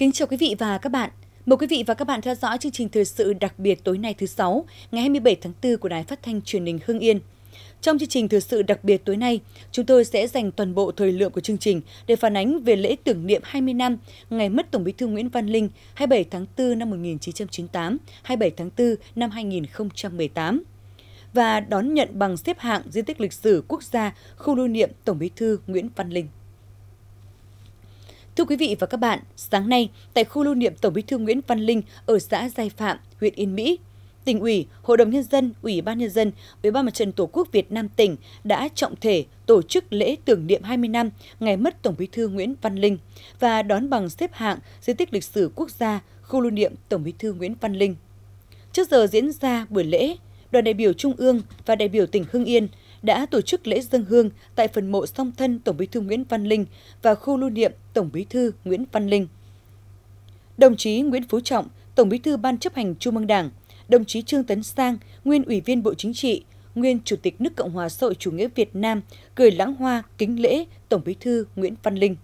Kính chào quý vị và các bạn. Mời quý vị và các bạn theo dõi chương trình thời sự đặc biệt tối nay thứ Sáu, ngày 27 tháng 4 của Đài Phát thanh Truyền hình Hưng Yên. Trong chương trình thời sự đặc biệt tối nay, chúng tôi sẽ dành toàn bộ thời lượng của chương trình để phản ánh về lễ tưởng niệm 20 năm ngày mất Tổng Bí thư Nguyễn Văn Linh 27 tháng 4 năm 1998, 27 tháng 4 năm 2018 và đón nhận bằng xếp hạng di tích lịch sử quốc gia khu lưu niệm Tổng Bí thư Nguyễn Văn Linh. Thưa quý vị và các bạn, sáng nay tại khu lưu niệm Tổng Bí thư Nguyễn Văn Linh ở xã Giai Phạm, huyện Yên Mỹ, tỉnh ủy, hội đồng nhân dân, ủy ban nhân dân, ủy ban mặt trận tổ quốc Việt Nam tỉnh đã trọng thể tổ chức lễ tưởng niệm 20 năm ngày mất Tổng Bí thư Nguyễn Văn Linh và đón bằng xếp hạng di tích lịch sử quốc gia khu lưu niệm Tổng Bí thư Nguyễn Văn Linh. Trước giờ diễn ra buổi lễ, đoàn đại biểu Trung ương và đại biểu tỉnh Hưng Yên đã tổ chức lễ dân hương tại phần mộ song thân Tổng bí thư Nguyễn Văn Linh và khu lưu niệm Tổng bí thư Nguyễn Văn Linh. Đồng chí Nguyễn Phú Trọng, Tổng bí thư Ban chấp hành Trung ương Đảng, đồng chí Trương Tấn Sang, nguyên Ủy viên Bộ Chính trị, nguyên Chủ tịch nước Cộng hòa xã hội chủ nghĩa Việt Nam gửi lãng hoa kính lễ Tổng bí thư Nguyễn Văn Linh.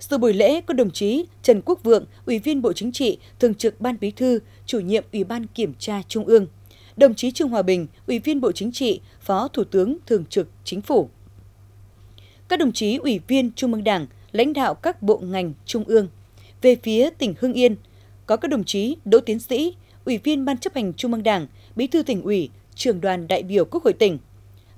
Sự buổi lễ có đồng chí Trần Quốc Vượng, Ủy viên Bộ Chính trị, Thường trực Ban Bí thư, Chủ nhiệm Ủy ban Kiểm tra Trung ương đồng chí Trương Hòa Bình, Ủy viên Bộ Chính trị, Phó Thủ tướng Thường trực Chính phủ. Các đồng chí Ủy viên Trung ương Đảng, lãnh đạo các bộ ngành trung ương. Về phía tỉnh Hưng Yên, có các đồng chí Đỗ Tiến Sĩ, Ủy viên Ban chấp hành Trung ương Đảng, Bí thư tỉnh ủy, trưởng đoàn đại biểu Quốc hội tỉnh.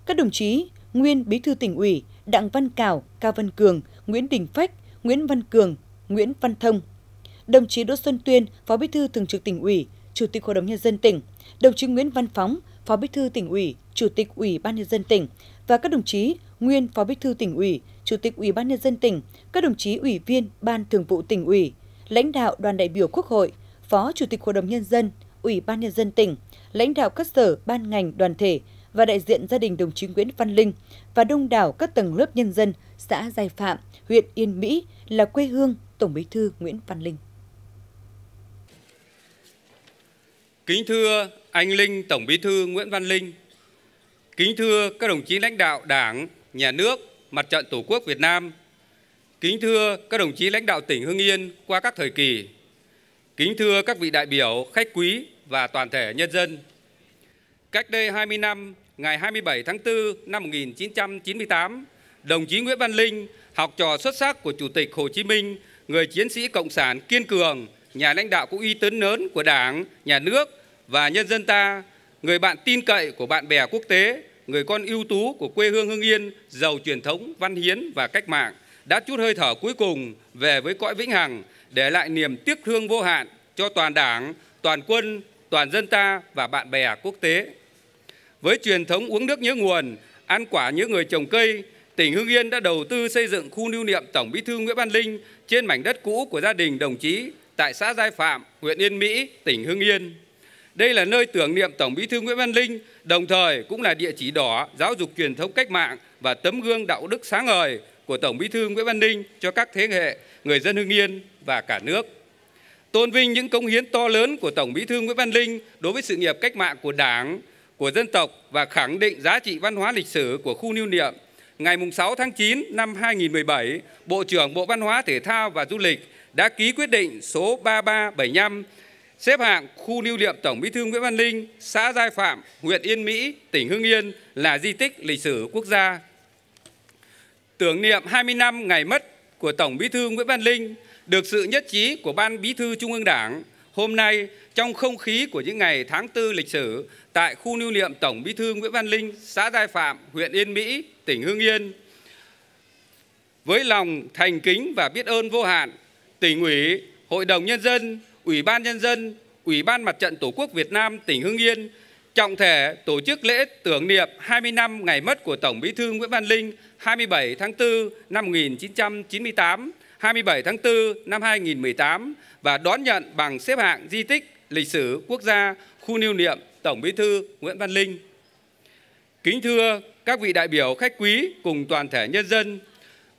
Các đồng chí nguyên Bí thư tỉnh ủy Đặng Văn Cảo, Cao Văn Cường, Nguyễn Đình Phách, Nguyễn Văn Cường, Nguyễn Văn Thông. Đồng chí Đỗ Xuân Tuyên, Phó Bí thư Thường trực tỉnh ủy, Chủ tịch Hội đồng Nhân dân tỉnh, đồng chí Nguyễn Văn Phóng, Phó Bí thư tỉnh ủy, Chủ tịch Ủy ban Nhân dân tỉnh và các đồng chí nguyên Phó Bí thư tỉnh ủy, Chủ tịch Ủy ban Nhân dân tỉnh, các đồng chí ủy viên Ban Thường vụ tỉnh ủy, lãnh đạo đoàn đại biểu Quốc hội, Phó Chủ tịch Hội đồng Nhân dân, Ủy ban Nhân dân tỉnh, lãnh đạo các sở, ban ngành, đoàn thể và đại diện gia đình đồng chí Nguyễn Văn Linh và đông đảo các tầng lớp nhân dân xã Giai Phạm, huyện Yên Mỹ là quê hương Tổng bí thư Nguyễn Văn Linh. Kính thưa anh Linh Tổng Bí thư Nguyễn Văn Linh, kính thưa các đồng chí lãnh đạo Đảng, Nhà nước, Mặt trận Tổ quốc Việt Nam, kính thưa các đồng chí lãnh đạo tỉnh Hưng Yên qua các thời kỳ, kính thưa các vị đại biểu, khách quý và toàn thể nhân dân. Cách đây 20 năm, ngày 27 tháng 4 năm 1998, đồng chí Nguyễn Văn Linh, học trò xuất sắc của Chủ tịch Hồ Chí Minh, người chiến sĩ cộng sản kiên cường, nhà lãnh đạo có uy tín lớn của Đảng, nhà nước và nhân dân ta, người bạn tin cậy của bạn bè quốc tế, người con ưu tú của quê hương Hưng Yên, giàu truyền thống, văn hiến và cách mạng, đã chút hơi thở cuối cùng về với cõi vĩnh hằng, để lại niềm tiếc thương vô hạn cho toàn đảng, toàn quân, toàn dân ta và bạn bè quốc tế. Với truyền thống uống nước nhớ nguồn, ăn quả nhớ người trồng cây, tỉnh Hưng Yên đã đầu tư xây dựng khu lưu niệm Tổng Bí thư Nguyễn Văn Linh trên mảnh đất cũ của gia đình đồng chí tại xã Giai Phạm, huyện Yên Mỹ, tỉnh Hưng Yên. Đây là nơi tưởng niệm Tổng Bí thư Nguyễn Văn Linh, đồng thời cũng là địa chỉ đỏ giáo dục truyền thống cách mạng và tấm gương đạo đức sáng ngời của Tổng Bí thư Nguyễn Văn Linh cho các thế hệ người dân Hưng Yên và cả nước. Tôn vinh những công hiến to lớn của Tổng Bí thư Nguyễn Văn Linh đối với sự nghiệp cách mạng của Đảng, của dân tộc và khẳng định giá trị văn hóa lịch sử của khu lưu niệm. Ngày 6 tháng 9 năm 2017, Bộ trưởng Bộ Văn hóa Thể thao và Du lịch đã ký quyết định số 3375 xếp hạng khu lưu niệm Tổng Bí thư Nguyễn Văn Linh, xã Giai Phạm, huyện Yên Mỹ, tỉnh Hưng Yên là di tích lịch sử quốc gia. Tưởng niệm 20 năm ngày mất của Tổng Bí thư Nguyễn Văn Linh được sự nhất trí của Ban Bí thư Trung ương Đảng. Hôm nay, trong không khí của những ngày tháng 4 lịch sử tại khu lưu niệm Tổng Bí thư Nguyễn Văn Linh, xã Giai Phạm, huyện Yên Mỹ, tỉnh Hưng Yên, với lòng thành kính và biết ơn vô hạn, tỉnh ủy, Hội đồng Nhân dân, Ủy ban Nhân dân, Ủy ban Mặt trận Tổ quốc Việt Nam tỉnh Hưng Yên trọng thể tổ chức lễ tưởng niệm 20 năm ngày mất của Tổng Bí thư Nguyễn Văn Linh 27 tháng 4 năm 1998, 27 tháng 4 năm 2018 và đón nhận bằng xếp hạng di tích lịch sử quốc gia khu lưu niệm Tổng Bí thư Nguyễn Văn Linh. Kính thưa các vị đại biểu khách quý cùng toàn thể nhân dân,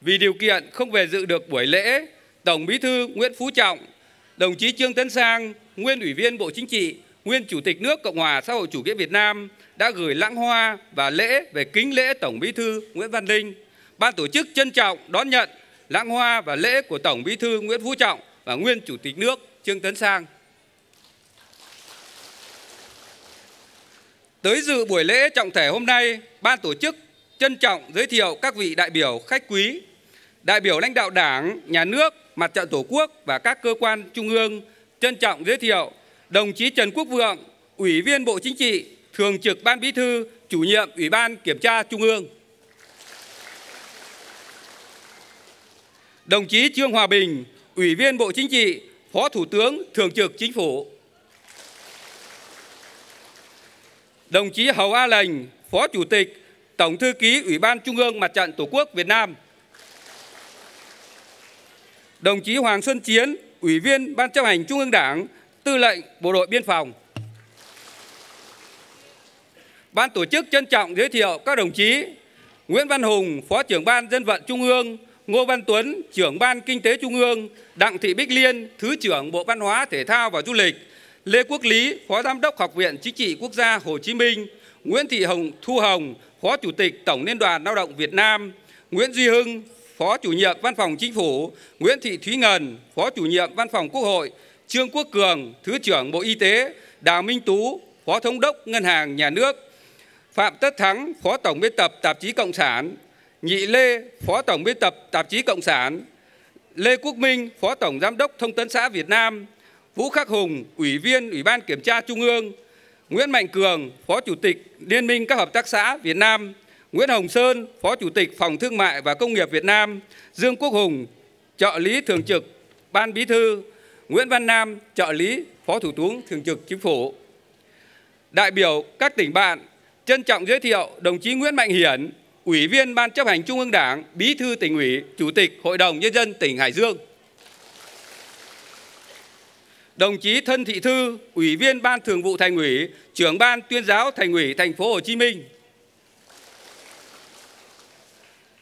vì điều kiện không về dự được buổi lễ, Tổng Bí thư Nguyễn Phú Trọng đồng chí Trương Tấn Sang, nguyên Ủy viên Bộ Chính trị, nguyên Chủ tịch nước Cộng hòa xã hội chủ nghĩa Việt Nam đã gửi lãng hoa và lễ về kính lễ Tổng Bí thư Nguyễn Văn Linh. Ban tổ chức trân trọng đón nhận lãng hoa và lễ của Tổng Bí thư Nguyễn Phú Trọng và nguyên Chủ tịch nước Trương Tấn Sang. Tới dự buổi lễ trọng thể hôm nay, ban tổ chức trân trọng giới thiệu các vị đại biểu khách quý, đại biểu lãnh đạo Đảng, nhà nước, Mặt trận Tổ quốc và các cơ quan trung ương trân trọng giới thiệu đồng chí Trần Quốc Vượng, Ủy viên Bộ Chính trị, Thường trực Ban Bí thư, Chủ nhiệm Ủy ban Kiểm tra Trung ương. Đồng chí Trương Hòa Bình, Ủy viên Bộ Chính trị, Phó Thủ tướng Thường trực Chính phủ. Đồng chí Hầu A Lành, Phó Chủ tịch, Tổng Thư ký Ủy ban Trung ương Mặt trận Tổ quốc Việt Nam đồng chí Hoàng Xuân Chiến, Ủy viên Ban chấp hành Trung ương Đảng, Tư lệnh Bộ đội Biên phòng. Ban tổ chức trân trọng giới thiệu các đồng chí Nguyễn Văn Hùng, Phó trưởng Ban Dân vận Trung ương, Ngô Văn Tuấn, trưởng Ban Kinh tế Trung ương, Đặng Thị Bích Liên, Thứ trưởng Bộ Văn hóa, Thể thao và Du lịch, Lê Quốc Lý, Phó Giám đốc Học viện Chính trị Quốc gia Hồ Chí Minh, Nguyễn Thị Hồng Thu Hồng, Phó Chủ tịch Tổng Liên đoàn Lao động Việt Nam, Nguyễn Duy Hưng, Phó Chủ nhiệm Văn phòng Chính phủ, Nguyễn Thị Thúy Ngân, Phó Chủ nhiệm Văn phòng Quốc hội, Trương Quốc Cường, Thứ trưởng Bộ Y tế, Đào Minh Tú, Phó Thống đốc Ngân hàng Nhà nước, Phạm Tất Thắng, Phó Tổng biên tập Tạp chí Cộng sản, Nhị Lê, Phó Tổng biên tập Tạp chí Cộng sản, Lê Quốc Minh, Phó Tổng Giám đốc Thông tấn xã Việt Nam, Vũ Khắc Hùng, Ủy viên Ủy ban Kiểm tra Trung ương, Nguyễn Mạnh Cường, Phó Chủ tịch Liên minh các hợp tác xã Việt Nam, Nguyễn Hồng Sơn, Phó Chủ tịch Phòng Thương mại và Công nghiệp Việt Nam, Dương Quốc Hùng, trợ lý thường trực Ban Bí thư, Nguyễn Văn Nam, trợ lý Phó Thủ tướng thường trực Chính phủ. Đại biểu các tỉnh bạn trân trọng giới thiệu đồng chí Nguyễn Mạnh Hiển, Ủy viên Ban chấp hành Trung ương Đảng, Bí thư tỉnh ủy, Chủ tịch Hội đồng Nhân dân tỉnh Hải Dương. Đồng chí Thân Thị Thư, Ủy viên Ban Thường vụ Thành ủy, Trưởng ban Tuyên giáo Thành ủy Thành phố Hồ Chí Minh.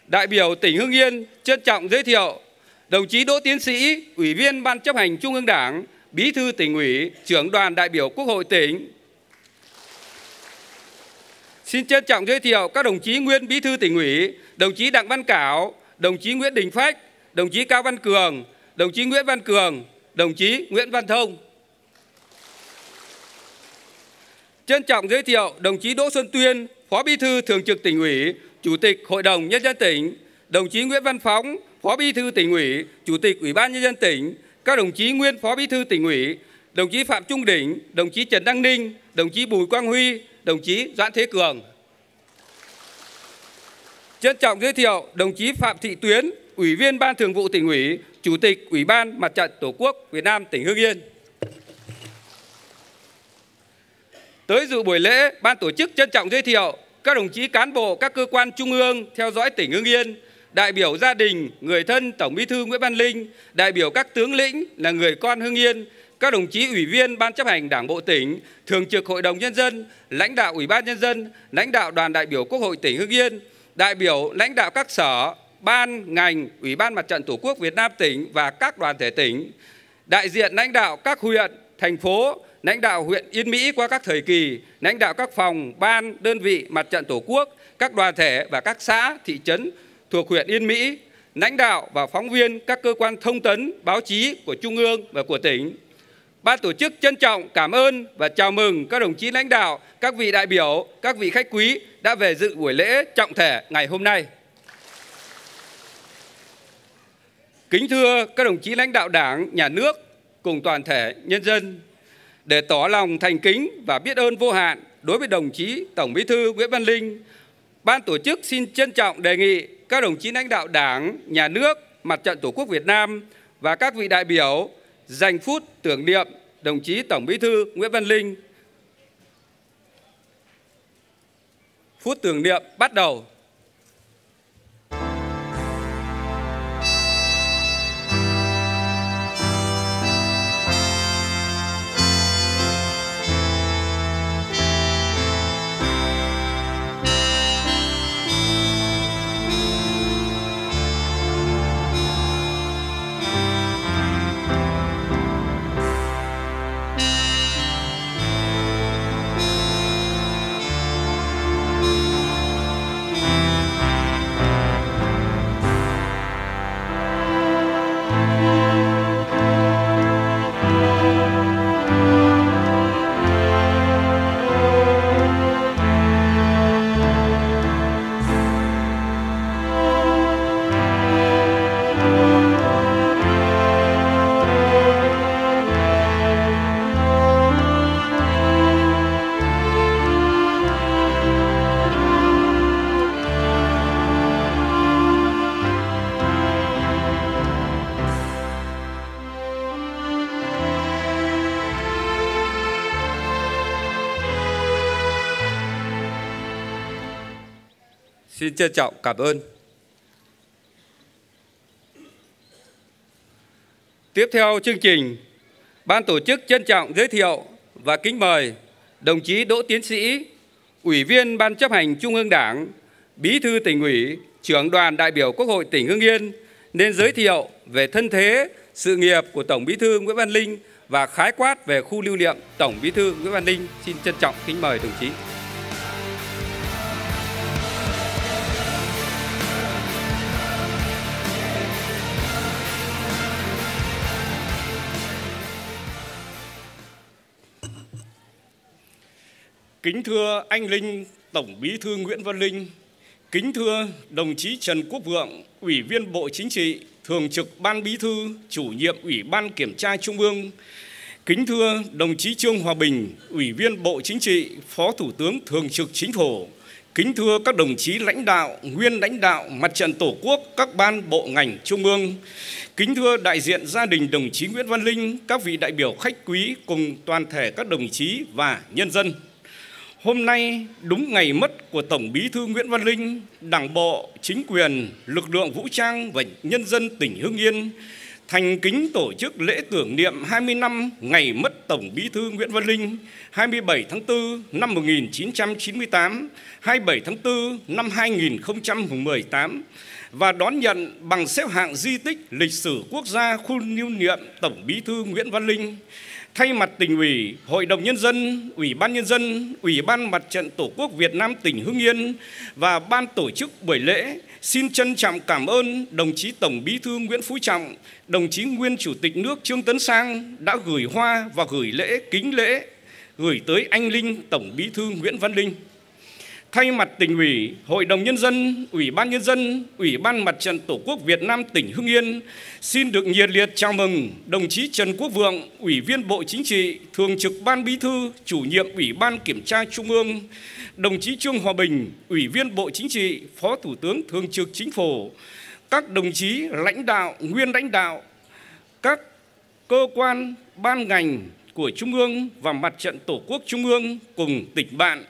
đại biểu tỉnh Hưng Yên trân trọng giới thiệu đồng chí Đỗ Tiến Sĩ, Ủy viên Ban chấp hành Trung ương Đảng, Bí thư tỉnh ủy, trưởng đoàn đại biểu Quốc hội tỉnh. Xin trân trọng giới thiệu các đồng chí nguyên Bí thư tỉnh ủy, đồng chí Đặng Văn Cảo, đồng chí Nguyễn Đình Phách, đồng chí Cao Văn Cường, đồng chí Nguyễn Văn Cường, đồng chí Nguyễn Văn Thông. Trân trọng giới thiệu đồng chí Đỗ Xuân Tuyên, Phó Bí thư Thường trực tỉnh ủy, Chủ tịch Hội đồng Nhân dân tỉnh, đồng chí Nguyễn Văn Phóng, Phó Bí thư tỉnh ủy, Chủ tịch Ủy ban Nhân dân tỉnh, các đồng chí nguyên Phó Bí thư tỉnh ủy, đồng chí Phạm Trung Đỉnh, đồng chí Trần Đăng Ninh, đồng chí Bùi Quang Huy, đồng chí Doãn Thế Cường. Trân trọng giới thiệu đồng chí Phạm Thị Tuyến, Ủy viên Ban Thường vụ tỉnh ủy, Chủ tịch Ủy ban Mặt trận Tổ quốc Việt Nam tỉnh Hưng Yên. Tới dự buổi lễ, ban tổ chức trân trọng giới thiệu các đồng chí cán bộ các cơ quan trung ương theo dõi tỉnh Hưng Yên, đại biểu gia đình, người thân Tổng Bí thư Nguyễn Văn Linh, đại biểu các tướng lĩnh là người con Hưng Yên, các đồng chí ủy viên Ban chấp hành Đảng Bộ tỉnh, Thường trực Hội đồng Nhân dân, lãnh đạo Ủy ban Nhân dân, lãnh đạo đoàn đại biểu Quốc hội tỉnh Hưng Yên, đại biểu lãnh đạo các sở, ban, ngành, Ủy ban Mặt trận Tổ quốc Việt Nam tỉnh và các đoàn thể tỉnh, đại diện lãnh đạo các huyện, thành phố, lãnh đạo huyện Yên Mỹ qua các thời kỳ, lãnh đạo các phòng, ban, đơn vị, mặt trận Tổ quốc, các đoàn thể và các xã, thị trấn thuộc huyện Yên Mỹ, lãnh đạo và phóng viên các cơ quan thông tấn, báo chí của Trung ương và của tỉnh. Ban tổ chức trân trọng cảm ơn và chào mừng các đồng chí lãnh đạo, các vị đại biểu, các vị khách quý đã về dự buổi lễ trọng thể ngày hôm nay. Kính thưa các đồng chí lãnh đạo Đảng, Nhà nước cùng toàn thể nhân dân, để tỏ lòng thành kính và biết ơn vô hạn đối với đồng chí Tổng Bí thư Nguyễn Văn Linh, ban tổ chức xin trân trọng đề nghị các đồng chí lãnh đạo Đảng, Nhà nước, Mặt trận Tổ quốc Việt Nam và các vị đại biểu dành phút tưởng niệm đồng chí Tổng Bí thư Nguyễn Văn Linh. Phút tưởng niệm bắt đầu. xin trân trọng cảm ơn. Tiếp theo chương trình, Ban tổ chức trân trọng giới thiệu và kính mời đồng chí Đỗ Tiến Sĩ, Ủy viên Ban chấp hành Trung ương Đảng, Bí thư tỉnh ủy, trưởng đoàn đại biểu Quốc hội tỉnh Hưng Yên nên giới thiệu về thân thế, sự nghiệp của Tổng Bí thư Nguyễn Văn Linh và khái quát về khu lưu niệm Tổng Bí thư Nguyễn Văn Linh. Xin trân trọng kính mời đồng chí. Kính thưa anh Linh, Tổng Bí thư Nguyễn Văn Linh, kính thưa đồng chí Trần Quốc Vượng, Ủy viên Bộ Chính trị, Thường trực Ban Bí thư, Chủ nhiệm Ủy ban Kiểm tra Trung ương, kính thưa đồng chí Trương Hòa Bình, Ủy viên Bộ Chính trị, Phó Thủ tướng Thường trực Chính phủ, kính thưa các đồng chí lãnh đạo, nguyên lãnh đạo Mặt trận Tổ quốc, các ban bộ ngành trung ương, kính thưa đại diện gia đình đồng chí Nguyễn Văn Linh, các vị đại biểu khách quý cùng toàn thể các đồng chí và nhân dân. Hôm nay đúng ngày mất của Tổng Bí thư Nguyễn Văn Linh, Đảng bộ, chính quyền, lực lượng vũ trang và nhân dân tỉnh Hưng Yên thành kính tổ chức lễ tưởng niệm 20 năm ngày mất Tổng Bí thư Nguyễn Văn Linh 27 tháng 4 năm 1998, 27 tháng 4 năm 2018 và đón nhận bằng xếp hạng di tích lịch sử quốc gia khu lưu niệm Tổng Bí thư Nguyễn Văn Linh Thay mặt tỉnh ủy, Hội đồng Nhân dân, Ủy ban Nhân dân, Ủy ban Mặt trận Tổ quốc Việt Nam tỉnh Hưng Yên và ban tổ chức buổi lễ, xin trân trọng cảm ơn đồng chí Tổng Bí thư Nguyễn Phú Trọng, đồng chí Nguyên Chủ tịch nước Trương Tấn Sang đã gửi hoa và gửi lễ kính lễ gửi tới anh Linh Tổng Bí thư Nguyễn Văn Linh. Thay mặt tỉnh ủy, Hội đồng Nhân dân, Ủy ban Nhân dân, Ủy ban Mặt trận Tổ quốc Việt Nam tỉnh Hưng Yên xin được nhiệt liệt chào mừng đồng chí Trần Quốc Vượng, Ủy viên Bộ Chính trị, Thường trực Ban Bí thư, Chủ nhiệm Ủy ban Kiểm tra Trung ương, đồng chí Trương Hòa Bình, Ủy viên Bộ Chính trị, Phó Thủ tướng Thường trực Chính phủ, các đồng chí lãnh đạo, nguyên lãnh đạo, các cơ quan, ban ngành, của Trung ương và Mặt trận Tổ quốc Trung ương cùng tỉnh bạn,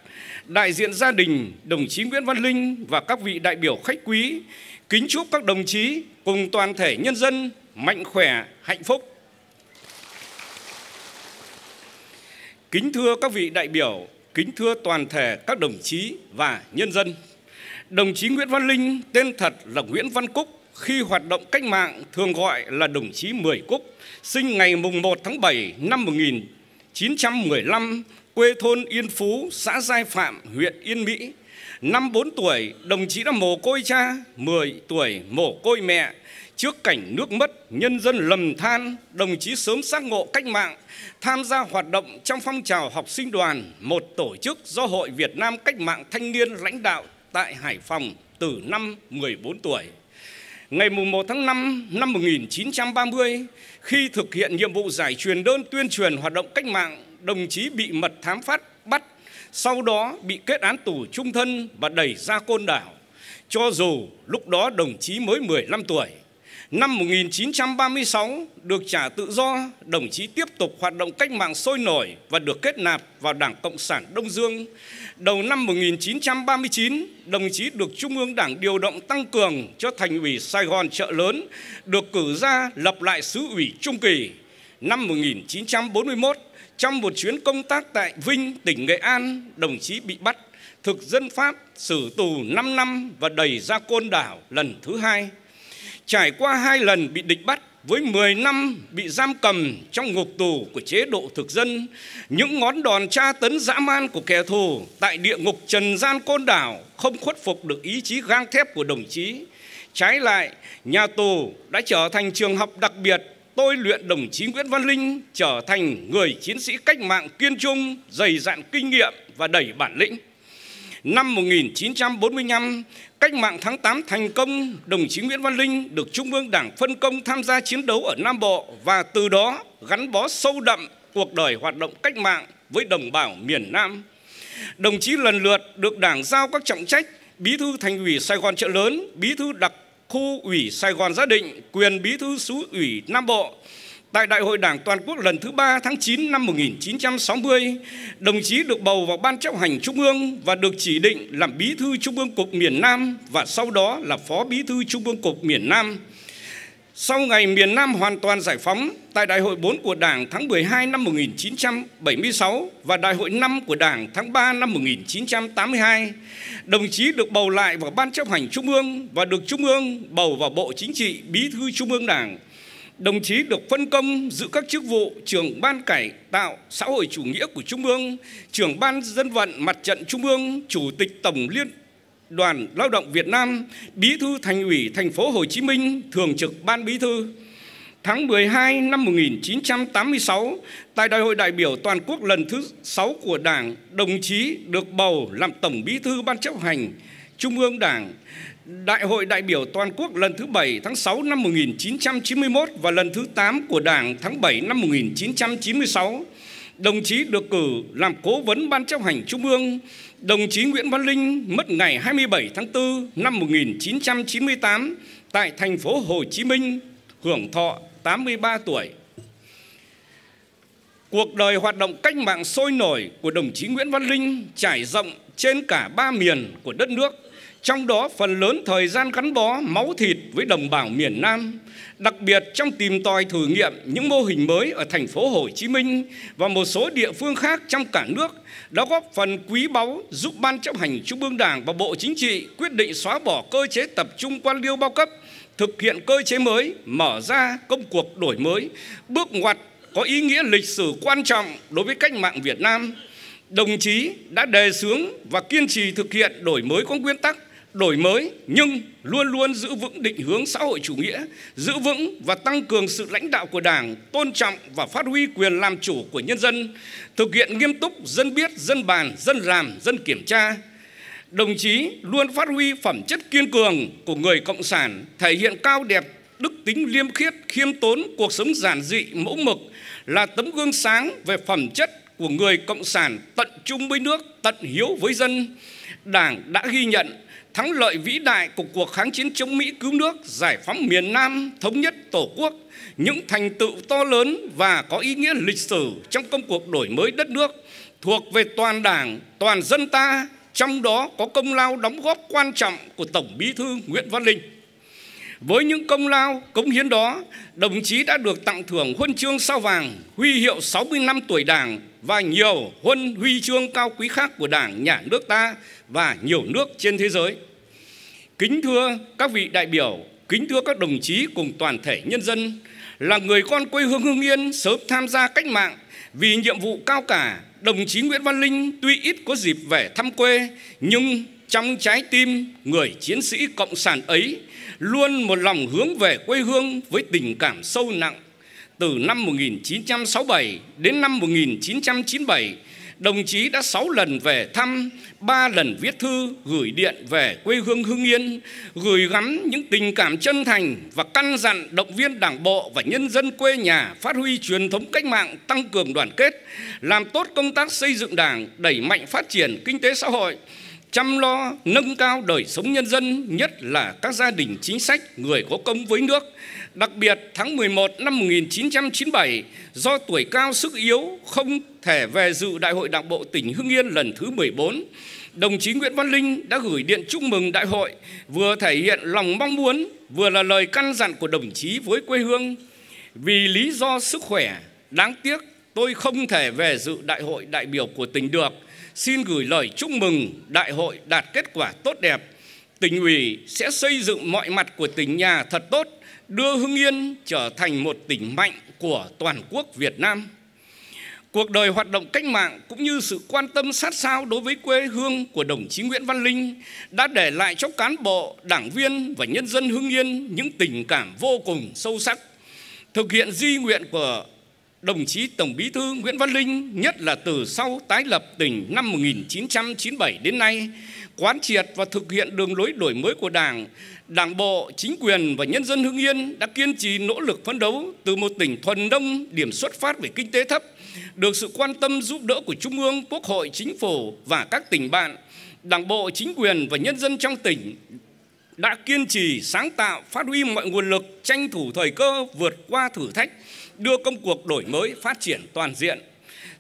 đại diện gia đình đồng chí Nguyễn Văn Linh và các vị đại biểu khách quý kính chúc các đồng chí cùng toàn thể nhân dân mạnh khỏe, hạnh phúc. Kính thưa các vị đại biểu, kính thưa toàn thể các đồng chí và nhân dân. Đồng chí Nguyễn Văn Linh tên thật là Nguyễn Văn Cúc, khi hoạt động cách mạng thường gọi là đồng chí Mười Cúc, sinh ngày mùng 1 tháng 7 năm 1915, quê thôn Yên Phú, xã Giai Phạm, huyện Yên Mỹ. Năm 4 tuổi, đồng chí đã mồ côi cha, 10 tuổi mồ côi mẹ. Trước cảnh nước mất, nhân dân lầm than, đồng chí sớm giác ngộ cách mạng, tham gia hoạt động trong phong trào học sinh đoàn, một tổ chức do Hội Việt Nam Cách mạng Thanh niên lãnh đạo tại Hải Phòng từ năm 14 tuổi ngày 1 tháng 5 năm 1930, khi thực hiện nhiệm vụ giải truyền đơn tuyên truyền hoạt động cách mạng, đồng chí bị mật thám phát bắt, sau đó bị kết án tù trung thân và đẩy ra côn đảo. Cho dù lúc đó đồng chí mới 15 tuổi, Năm 1936 được trả tự do, đồng chí tiếp tục hoạt động cách mạng sôi nổi và được kết nạp vào Đảng Cộng sản Đông Dương. Đầu năm 1939, đồng chí được Trung ương Đảng điều động tăng cường cho thành ủy Sài Gòn chợ lớn, được cử ra lập lại xứ ủy Trung Kỳ. Năm 1941, trong một chuyến công tác tại Vinh, tỉnh Nghệ An, đồng chí bị bắt, thực dân Pháp xử tù 5 năm và đẩy ra côn đảo lần thứ hai trải qua hai lần bị địch bắt với 10 năm bị giam cầm trong ngục tù của chế độ thực dân, những ngón đòn tra tấn dã man của kẻ thù tại địa ngục trần gian côn đảo không khuất phục được ý chí gang thép của đồng chí. Trái lại, nhà tù đã trở thành trường học đặc biệt tôi luyện đồng chí Nguyễn Văn Linh trở thành người chiến sĩ cách mạng kiên trung, dày dạn kinh nghiệm và đầy bản lĩnh. Năm 1945, Cách mạng tháng 8 thành công, đồng chí Nguyễn Văn Linh được Trung ương Đảng phân công tham gia chiến đấu ở Nam Bộ và từ đó gắn bó sâu đậm cuộc đời hoạt động cách mạng với đồng bào miền Nam. Đồng chí lần lượt được Đảng giao các trọng trách Bí thư Thành ủy Sài Gòn chợ lớn, Bí thư đặc khu ủy Sài Gòn gia định, quyền Bí thư xứ ủy Nam Bộ, Tại Đại hội Đảng Toàn quốc lần thứ 3 tháng 9 năm 1960, đồng chí được bầu vào Ban chấp hành Trung ương và được chỉ định làm Bí thư Trung ương Cục miền Nam và sau đó là Phó Bí thư Trung ương Cục miền Nam. Sau ngày miền Nam hoàn toàn giải phóng, tại Đại hội 4 của Đảng tháng 12 năm 1976 và Đại hội 5 của Đảng tháng 3 năm 1982, đồng chí được bầu lại vào Ban chấp hành Trung ương và được Trung ương bầu vào Bộ Chính trị Bí thư Trung ương Đảng – Đồng chí được phân công giữ các chức vụ trưởng ban cải tạo xã hội chủ nghĩa của Trung ương, trưởng ban dân vận mặt trận Trung ương, chủ tịch Tổng Liên đoàn Lao động Việt Nam, bí thư thành ủy thành phố Hồ Chí Minh, thường trực ban bí thư. Tháng 12 năm 1986, tại Đại hội đại biểu toàn quốc lần thứ 6 của Đảng, đồng chí được bầu làm Tổng Bí thư Ban chấp hành Trung ương Đảng. Đại hội đại biểu toàn quốc lần thứ 7 tháng 6 năm 1991 và lần thứ 8 của Đảng tháng 7 năm 1996, đồng chí được cử làm cố vấn Ban chấp hành Trung ương. Đồng chí Nguyễn Văn Linh mất ngày 27 tháng 4 năm 1998 tại thành phố Hồ Chí Minh, hưởng thọ 83 tuổi. Cuộc đời hoạt động cách mạng sôi nổi của đồng chí Nguyễn Văn Linh trải rộng trên cả ba miền của đất nước trong đó phần lớn thời gian gắn bó máu thịt với đồng bào miền Nam, đặc biệt trong tìm tòi thử nghiệm những mô hình mới ở thành phố Hồ Chí Minh và một số địa phương khác trong cả nước đã góp phần quý báu giúp Ban chấp hành Trung ương Đảng và Bộ Chính trị quyết định xóa bỏ cơ chế tập trung quan liêu bao cấp, thực hiện cơ chế mới, mở ra công cuộc đổi mới, bước ngoặt có ý nghĩa lịch sử quan trọng đối với cách mạng Việt Nam. Đồng chí đã đề xướng và kiên trì thực hiện đổi mới có nguyên tắc đổi mới nhưng luôn luôn giữ vững định hướng xã hội chủ nghĩa, giữ vững và tăng cường sự lãnh đạo của Đảng, tôn trọng và phát huy quyền làm chủ của nhân dân, thực hiện nghiêm túc dân biết, dân bàn, dân làm, dân kiểm tra. Đồng chí luôn phát huy phẩm chất kiên cường của người cộng sản, thể hiện cao đẹp đức tính liêm khiết, khiêm tốn, cuộc sống giản dị, mẫu mực là tấm gương sáng về phẩm chất của người cộng sản tận trung với nước, tận hiếu với dân. Đảng đã ghi nhận thắng lợi vĩ đại của cuộc kháng chiến chống Mỹ cứu nước, giải phóng miền Nam, thống nhất Tổ quốc, những thành tựu to lớn và có ý nghĩa lịch sử trong công cuộc đổi mới đất nước thuộc về toàn Đảng, toàn dân ta, trong đó có công lao đóng góp quan trọng của Tổng Bí thư Nguyễn Văn Linh. Với những công lao, cống hiến đó, đồng chí đã được tặng thưởng huân chương sao vàng, huy hiệu 60 năm tuổi Đảng và nhiều huân huy chương cao quý khác của Đảng, nhà nước ta và nhiều nước trên thế giới. Kính thưa các vị đại biểu, kính thưa các đồng chí cùng toàn thể nhân dân, là người con quê hương Hưng Yên sớm tham gia cách mạng vì nhiệm vụ cao cả, đồng chí Nguyễn Văn Linh tuy ít có dịp về thăm quê nhưng trong trái tim người chiến sĩ cộng sản ấy luôn một lòng hướng về quê hương với tình cảm sâu nặng. Từ năm 1967 đến năm 1997, đồng chí đã 6 lần về thăm, 3 lần viết thư, gửi điện về quê hương Hưng Yên, gửi gắm những tình cảm chân thành và căn dặn động viên Đảng bộ và nhân dân quê nhà phát huy truyền thống cách mạng, tăng cường đoàn kết, làm tốt công tác xây dựng Đảng, đẩy mạnh phát triển kinh tế xã hội, chăm lo nâng cao đời sống nhân dân, nhất là các gia đình chính sách, người có công với nước Đặc biệt tháng 11 năm 1997 do tuổi cao sức yếu không thể về dự Đại hội Đảng bộ tỉnh Hưng Yên lần thứ 14, đồng chí Nguyễn Văn Linh đã gửi điện chúc mừng đại hội, vừa thể hiện lòng mong muốn, vừa là lời căn dặn của đồng chí với quê hương. Vì lý do sức khỏe, đáng tiếc tôi không thể về dự đại hội đại biểu của tỉnh được. Xin gửi lời chúc mừng đại hội đạt kết quả tốt đẹp tỉnh ủy sẽ xây dựng mọi mặt của tỉnh nhà thật tốt, đưa Hưng Yên trở thành một tỉnh mạnh của toàn quốc Việt Nam. Cuộc đời hoạt động cách mạng cũng như sự quan tâm sát sao đối với quê hương của đồng chí Nguyễn Văn Linh đã để lại cho cán bộ, đảng viên và nhân dân Hưng Yên những tình cảm vô cùng sâu sắc. Thực hiện di nguyện của đồng chí Tổng Bí thư Nguyễn Văn Linh, nhất là từ sau tái lập tỉnh năm 1997 đến nay, quán triệt và thực hiện đường lối đổi mới của Đảng, Đảng bộ, chính quyền và nhân dân Hưng Yên đã kiên trì nỗ lực phấn đấu từ một tỉnh thuần nông, điểm xuất phát về kinh tế thấp, được sự quan tâm giúp đỡ của Trung ương, Quốc hội, Chính phủ và các tỉnh bạn. Đảng bộ, chính quyền và nhân dân trong tỉnh đã kiên trì sáng tạo, phát huy mọi nguồn lực, tranh thủ thời cơ vượt qua thử thách, đưa công cuộc đổi mới phát triển toàn diện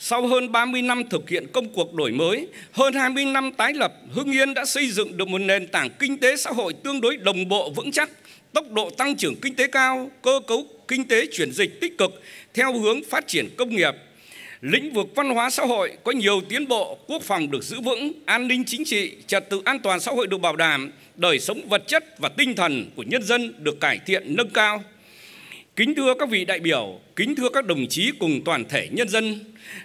sau hơn 30 năm thực hiện công cuộc đổi mới, hơn 20 năm tái lập, Hưng Yên đã xây dựng được một nền tảng kinh tế xã hội tương đối đồng bộ vững chắc, tốc độ tăng trưởng kinh tế cao, cơ cấu kinh tế chuyển dịch tích cực theo hướng phát triển công nghiệp. Lĩnh vực văn hóa xã hội có nhiều tiến bộ, quốc phòng được giữ vững, an ninh chính trị, trật tự an toàn xã hội được bảo đảm, đời sống vật chất và tinh thần của nhân dân được cải thiện nâng cao. Kính thưa các vị đại biểu, kính thưa các đồng chí cùng toàn thể nhân dân,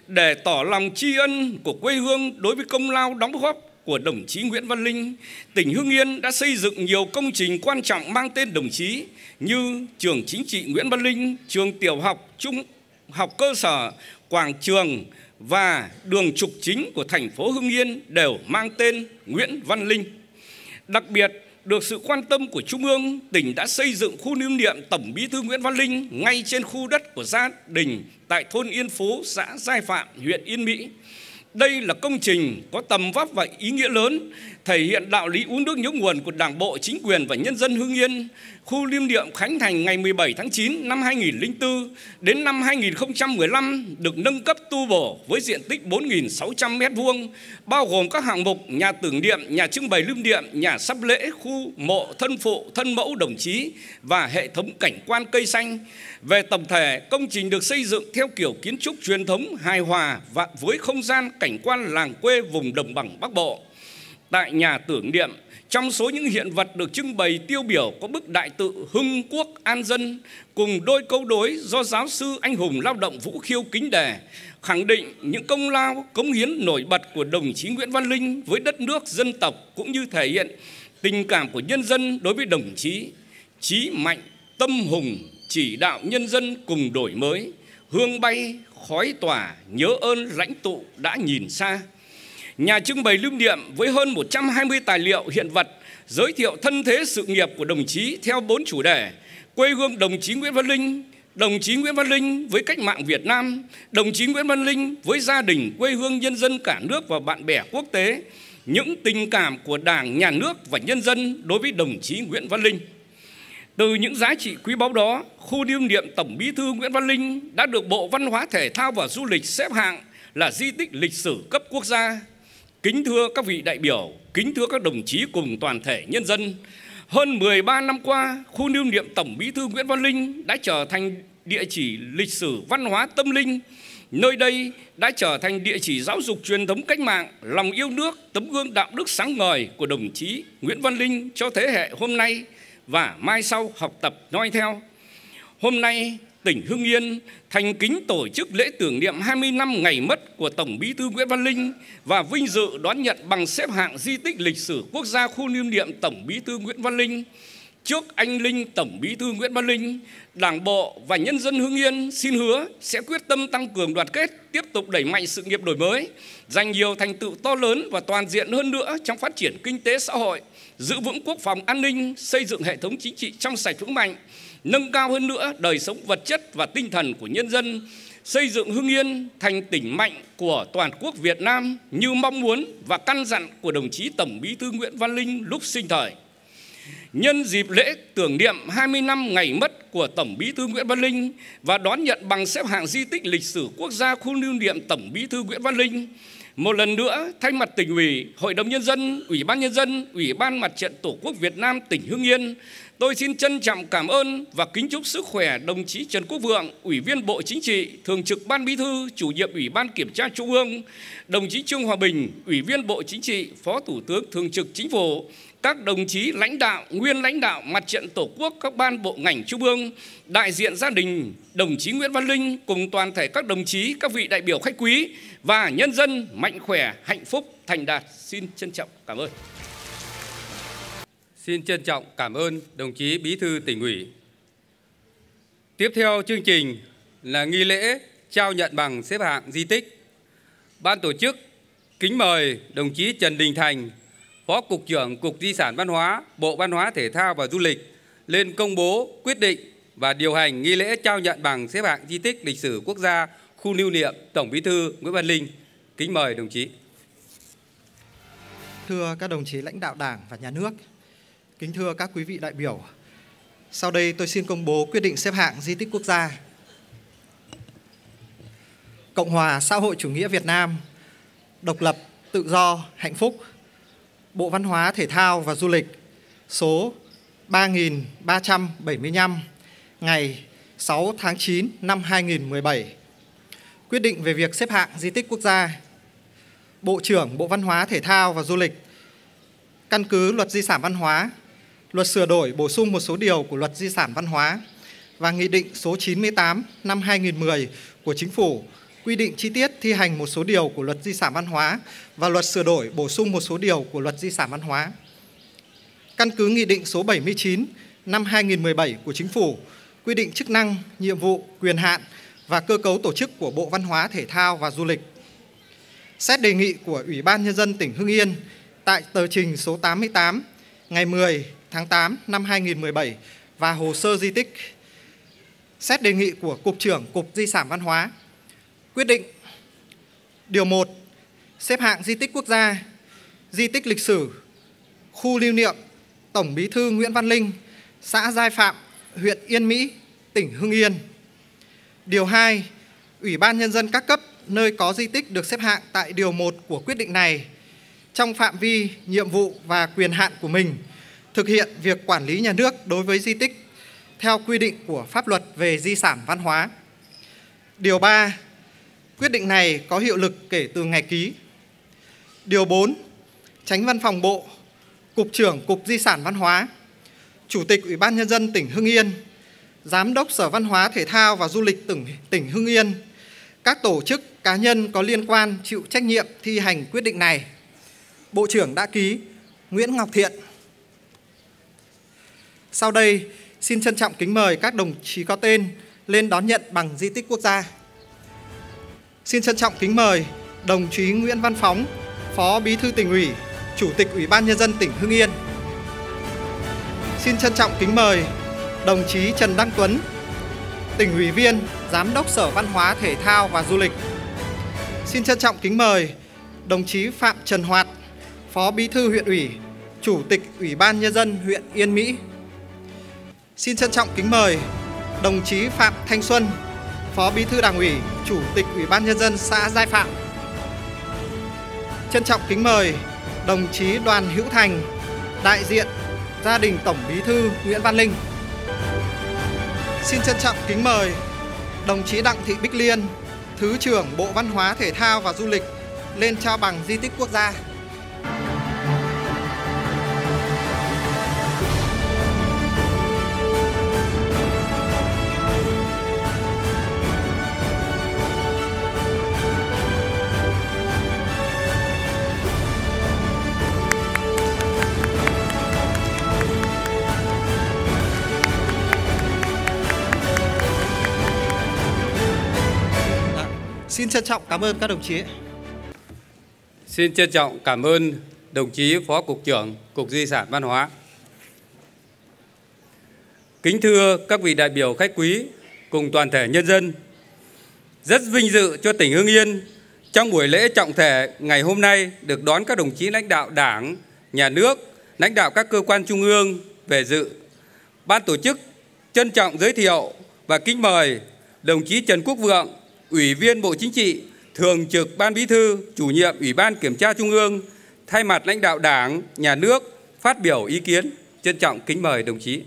để tỏ lòng tri ân của quê hương đối với công lao đóng góp của đồng chí Nguyễn Văn Linh, tỉnh Hưng Yên đã xây dựng nhiều công trình quan trọng mang tên đồng chí như trường chính trị Nguyễn Văn Linh, trường tiểu học, trung học cơ sở, quảng trường và đường trục chính của thành phố Hưng Yên đều mang tên Nguyễn Văn Linh. Đặc biệt, được sự quan tâm của Trung ương, tỉnh đã xây dựng khu lưu niệm Tổng Bí thư Nguyễn Văn Linh ngay trên khu đất của gia đình tại thôn Yên Phố, xã Giai Phạm, huyện Yên Mỹ. Đây là công trình có tầm vóc và ý nghĩa lớn thể hiện đạo lý uống nước nhớ nguồn của Đảng bộ, chính quyền và nhân dân hương Yên, khu lưu niệm khánh thành ngày 17 tháng 9 năm 2004 đến năm 2015 được nâng cấp tu bổ với diện tích 4.600 m2, bao gồm các hạng mục nhà tưởng niệm, nhà trưng bày lưu niệm, nhà sắp lễ, khu mộ thân phụ, thân mẫu đồng chí và hệ thống cảnh quan cây xanh. Về tổng thể, công trình được xây dựng theo kiểu kiến trúc truyền thống hài hòa và với không gian cảnh quan làng quê vùng đồng bằng Bắc Bộ tại nhà tưởng niệm. Trong số những hiện vật được trưng bày tiêu biểu có bức đại tự Hưng Quốc An Dân cùng đôi câu đối do giáo sư anh hùng lao động Vũ Khiêu kính đề, khẳng định những công lao, cống hiến nổi bật của đồng chí Nguyễn Văn Linh với đất nước, dân tộc cũng như thể hiện tình cảm của nhân dân đối với đồng chí, trí mạnh, tâm hùng, chỉ đạo nhân dân cùng đổi mới, hương bay, khói tỏa, nhớ ơn lãnh tụ đã nhìn xa nhà trưng bày lưu niệm với hơn 120 tài liệu hiện vật giới thiệu thân thế sự nghiệp của đồng chí theo bốn chủ đề: quê hương đồng chí Nguyễn Văn Linh, đồng chí Nguyễn Văn Linh với cách mạng Việt Nam, đồng chí Nguyễn Văn Linh với gia đình, quê hương nhân dân cả nước và bạn bè quốc tế, những tình cảm của Đảng, nhà nước và nhân dân đối với đồng chí Nguyễn Văn Linh. Từ những giá trị quý báu đó, khu lưu niệm Tổng Bí thư Nguyễn Văn Linh đã được Bộ Văn hóa Thể thao và Du lịch xếp hạng là di tích lịch sử cấp quốc gia Kính thưa các vị đại biểu, kính thưa các đồng chí cùng toàn thể nhân dân, hơn 13 năm qua, khu lưu niệm Tổng Bí thư Nguyễn Văn Linh đã trở thành địa chỉ lịch sử văn hóa tâm linh. Nơi đây đã trở thành địa chỉ giáo dục truyền thống cách mạng, lòng yêu nước, tấm gương đạo đức sáng ngời của đồng chí Nguyễn Văn Linh cho thế hệ hôm nay và mai sau học tập noi theo. Hôm nay, tỉnh Hưng Yên thành kính tổ chức lễ tưởng niệm 20 năm ngày mất của Tổng Bí thư Nguyễn Văn Linh và vinh dự đón nhận bằng xếp hạng di tích lịch sử quốc gia khu lưu niệm Tổng Bí thư Nguyễn Văn Linh. Trước anh Linh, Tổng Bí thư Nguyễn Văn Linh, Đảng bộ và nhân dân Hưng Yên xin hứa sẽ quyết tâm tăng cường đoàn kết, tiếp tục đẩy mạnh sự nghiệp đổi mới, giành nhiều thành tựu to lớn và toàn diện hơn nữa trong phát triển kinh tế xã hội – giữ vững quốc phòng an ninh, xây dựng hệ thống chính trị trong sạch vững mạnh, nâng cao hơn nữa đời sống vật chất và tinh thần của nhân dân, xây dựng Hưng Yên thành tỉnh mạnh của toàn quốc Việt Nam như mong muốn và căn dặn của đồng chí Tổng Bí thư Nguyễn Văn Linh lúc sinh thời. Nhân dịp lễ tưởng niệm 20 năm ngày mất của Tổng Bí thư Nguyễn Văn Linh và đón nhận bằng xếp hạng di tích lịch sử quốc gia khu lưu niệm Tổng Bí thư Nguyễn Văn Linh, một lần nữa, thay mặt tỉnh ủy, Hội đồng Nhân dân, Ủy ban Nhân dân, Ủy ban Mặt trận Tổ quốc Việt Nam tỉnh Hưng Yên, tôi xin trân trọng cảm ơn và kính chúc sức khỏe đồng chí Trần Quốc Vượng, Ủy viên Bộ Chính trị, Thường trực Ban Bí thư, Chủ nhiệm Ủy ban Kiểm tra Trung ương, đồng chí Trương Hòa Bình, Ủy viên Bộ Chính trị, Phó Thủ tướng Thường trực Chính phủ, các đồng chí lãnh đạo, nguyên lãnh đạo mặt trận Tổ quốc, các ban bộ ngành trung ương, đại diện gia đình đồng chí Nguyễn Văn Linh cùng toàn thể các đồng chí, các vị đại biểu khách quý và nhân dân mạnh khỏe, hạnh phúc, thành đạt. Xin trân trọng cảm ơn. Xin trân trọng cảm ơn đồng chí Bí thư tỉnh ủy. Tiếp theo chương trình là nghi lễ trao nhận bằng xếp hạng di tích. Ban tổ chức kính mời đồng chí Trần Đình Thành, Phó Cục trưởng Cục Di sản Văn hóa, Bộ Văn hóa Thể thao và Du lịch lên công bố, quyết định và điều hành nghi lễ trao nhận bằng xếp hạng di tích lịch sử quốc gia khu lưu niệm Tổng Bí thư Nguyễn Văn Linh. Kính mời đồng chí. Thưa các đồng chí lãnh đạo Đảng và Nhà nước, kính thưa các quý vị đại biểu, sau đây tôi xin công bố quyết định xếp hạng di tích quốc gia. Cộng hòa xã hội chủ nghĩa Việt Nam, độc lập, tự do, hạnh phúc – Bộ Văn hóa, Thể thao và Du lịch số 3375 ngày 6 tháng 9 năm 2017 quyết định về việc xếp hạng di tích quốc gia. Bộ trưởng Bộ Văn hóa, Thể thao và Du lịch căn cứ luật di sản văn hóa, luật sửa đổi bổ sung một số điều của luật di sản văn hóa và nghị định số 98 năm 2010 của Chính phủ quy định chi tiết thi hành một số điều của luật di sản văn hóa và luật sửa đổi bổ sung một số điều của luật di sản văn hóa. Căn cứ Nghị định số 79 năm 2017 của Chính phủ quy định chức năng, nhiệm vụ, quyền hạn và cơ cấu tổ chức của Bộ Văn hóa, Thể thao và Du lịch. Xét đề nghị của Ủy ban Nhân dân tỉnh Hưng Yên tại tờ trình số 88 ngày 10 tháng 8 năm 2017 và hồ sơ di tích. Xét đề nghị của Cục trưởng Cục Di sản Văn hóa quyết định điều 1 xếp hạng di tích quốc gia, di tích lịch sử, khu lưu niệm Tổng Bí thư Nguyễn Văn Linh, xã Giai Phạm, huyện Yên Mỹ, tỉnh Hưng Yên. Điều 2, Ủy ban nhân dân các cấp nơi có di tích được xếp hạng tại điều 1 của quyết định này trong phạm vi nhiệm vụ và quyền hạn của mình thực hiện việc quản lý nhà nước đối với di tích theo quy định của pháp luật về di sản văn hóa. Điều 3, Quyết định này có hiệu lực kể từ ngày ký. Điều 4. Tránh Văn phòng Bộ, Cục trưởng Cục Di sản Văn hóa, Chủ tịch Ủy ban Nhân dân tỉnh Hưng Yên, Giám đốc Sở Văn hóa Thể thao và Du lịch tỉnh, tỉnh Hưng Yên, các tổ chức cá nhân có liên quan chịu trách nhiệm thi hành quyết định này. Bộ trưởng đã ký Nguyễn Ngọc Thiện. Sau đây, xin trân trọng kính mời các đồng chí có tên lên đón nhận bằng di tích quốc gia. Xin trân trọng kính mời đồng chí Nguyễn Văn Phóng, Phó Bí thư tỉnh ủy, Chủ tịch Ủy ban nhân dân tỉnh Hưng Yên. Xin trân trọng kính mời đồng chí Trần Đăng Tuấn, tỉnh ủy viên, Giám đốc Sở Văn hóa, Thể thao và Du lịch. Xin trân trọng kính mời đồng chí Phạm Trần Hoạt, Phó Bí thư huyện ủy, Chủ tịch Ủy ban nhân dân huyện Yên Mỹ. Xin trân trọng kính mời đồng chí Phạm Thanh Xuân, Phó Bí thư Đảng ủy, Chủ tịch Ủy ban Nhân dân xã Giai Phạm. Trân trọng kính mời đồng chí Đoàn Hữu Thành, đại diện gia đình Tổng Bí thư Nguyễn Văn Linh. Xin trân trọng kính mời đồng chí Đặng Thị Bích Liên, Thứ trưởng Bộ Văn hóa Thể thao và Du lịch lên trao bằng di tích quốc gia. Xin trân trọng cảm ơn các đồng chí. Xin trân trọng cảm ơn đồng chí Phó Cục trưởng Cục Di sản Văn hóa. Kính thưa các vị đại biểu khách quý cùng toàn thể nhân dân, rất vinh dự cho tỉnh Hưng Yên trong buổi lễ trọng thể ngày hôm nay được đón các đồng chí lãnh đạo Đảng, Nhà nước, lãnh đạo các cơ quan trung ương về dự. Ban tổ chức trân trọng giới thiệu và kính mời đồng chí Trần Quốc Vượng, Ủy viên Bộ Chính trị, Thường trực Ban Bí thư, Chủ nhiệm Ủy ban Kiểm tra Trung ương, thay mặt lãnh đạo Đảng, Nhà nước phát biểu ý kiến, trân trọng kính mời đồng chí.